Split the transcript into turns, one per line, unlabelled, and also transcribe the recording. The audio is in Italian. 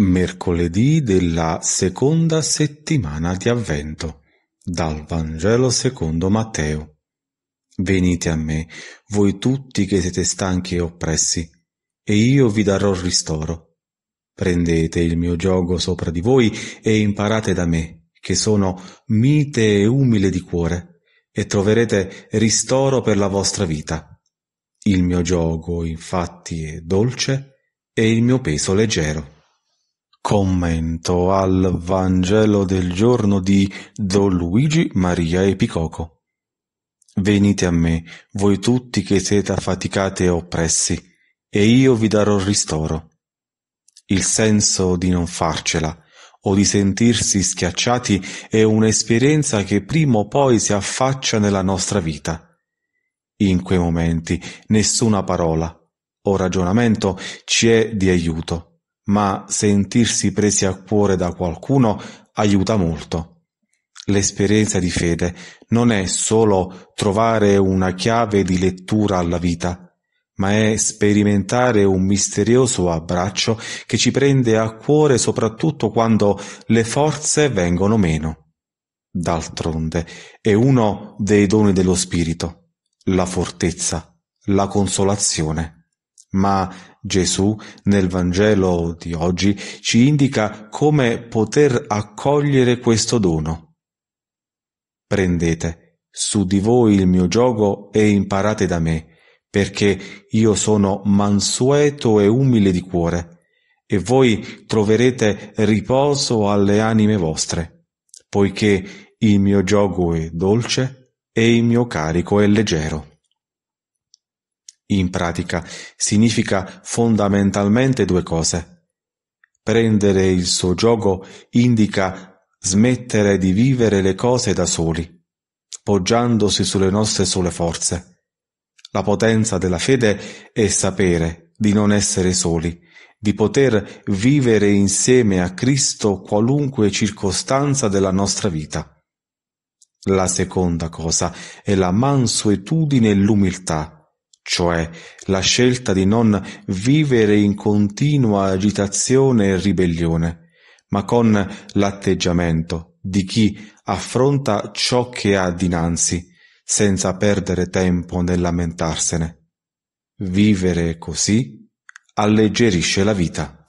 Mercoledì della seconda settimana di Avvento, dal Vangelo secondo Matteo. Venite a me, voi tutti che siete stanchi e oppressi, e io vi darò ristoro. Prendete il mio gioco sopra di voi e imparate da me, che sono mite e umile di cuore, e troverete ristoro per la vostra vita. Il mio gioco infatti è dolce e il mio peso leggero. Commento al Vangelo del giorno di Don Luigi Maria Epicoco. Venite a me, voi tutti che siete affaticati e oppressi, e io vi darò ristoro. Il senso di non farcela o di sentirsi schiacciati è un'esperienza che prima o poi si affaccia nella nostra vita. In quei momenti nessuna parola o ragionamento ci è di aiuto ma sentirsi presi a cuore da qualcuno aiuta molto. L'esperienza di fede non è solo trovare una chiave di lettura alla vita, ma è sperimentare un misterioso abbraccio che ci prende a cuore soprattutto quando le forze vengono meno. D'altronde è uno dei doni dello Spirito, la fortezza, la consolazione. Ma Gesù nel Vangelo di oggi ci indica come poter accogliere questo dono. Prendete su di voi il mio giogo e imparate da me, perché io sono mansueto e umile di cuore, e voi troverete riposo alle anime vostre, poiché il mio giogo è dolce e il mio carico è leggero. In pratica significa fondamentalmente due cose. Prendere il suo gioco indica smettere di vivere le cose da soli, poggiandosi sulle nostre sole forze. La potenza della fede è sapere di non essere soli, di poter vivere insieme a Cristo qualunque circostanza della nostra vita. La seconda cosa è la mansuetudine e l'umiltà cioè la scelta di non vivere in continua agitazione e ribellione, ma con l'atteggiamento di chi affronta ciò che ha dinanzi, senza perdere tempo nel lamentarsene. Vivere così alleggerisce la vita.